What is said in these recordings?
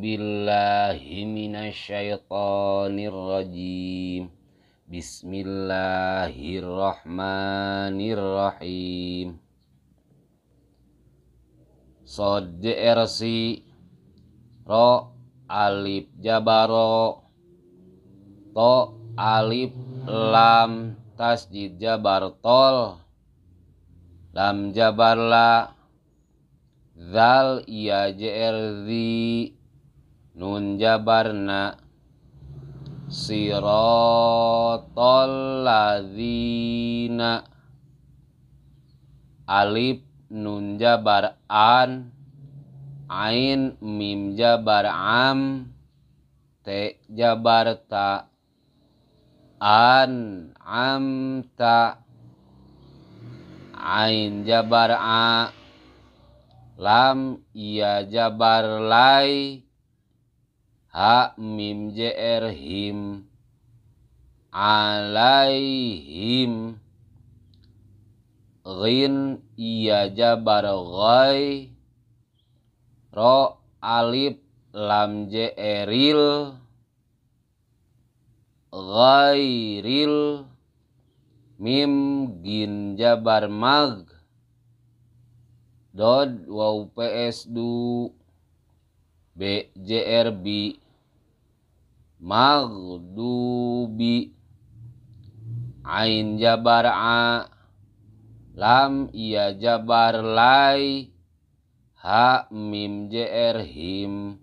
billahi minasyaitonir rajim. Bismillahirrahmanirrahim. Sod ro alif jabaro to alif lam tasjid jabar tol lam jabarla zal ia ya, jrzi 餃 nunbarna sirotol lazina Alib nunjabaran ain mim jabaram tek jabarta am ain jabar lam ia jabar lai ha mim jr him alaihim rin iya jabar ghai ro alip lam jeril ril mim gin jabar mag dod waw ps du B JRB maghdubi ain jabar a lam ia jabar lai ha mim jr him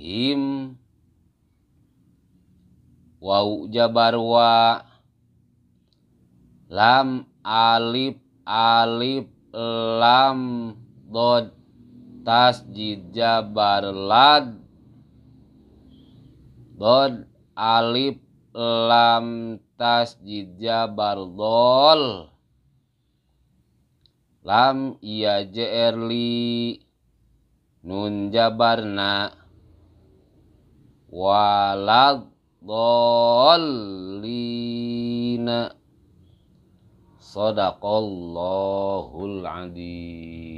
him wau jabar wa lam alif alif lam dod jijabar lad dod alif lam jijabar dol, lam iya jerli nun jabarna walad dolina sadaqallahul adzim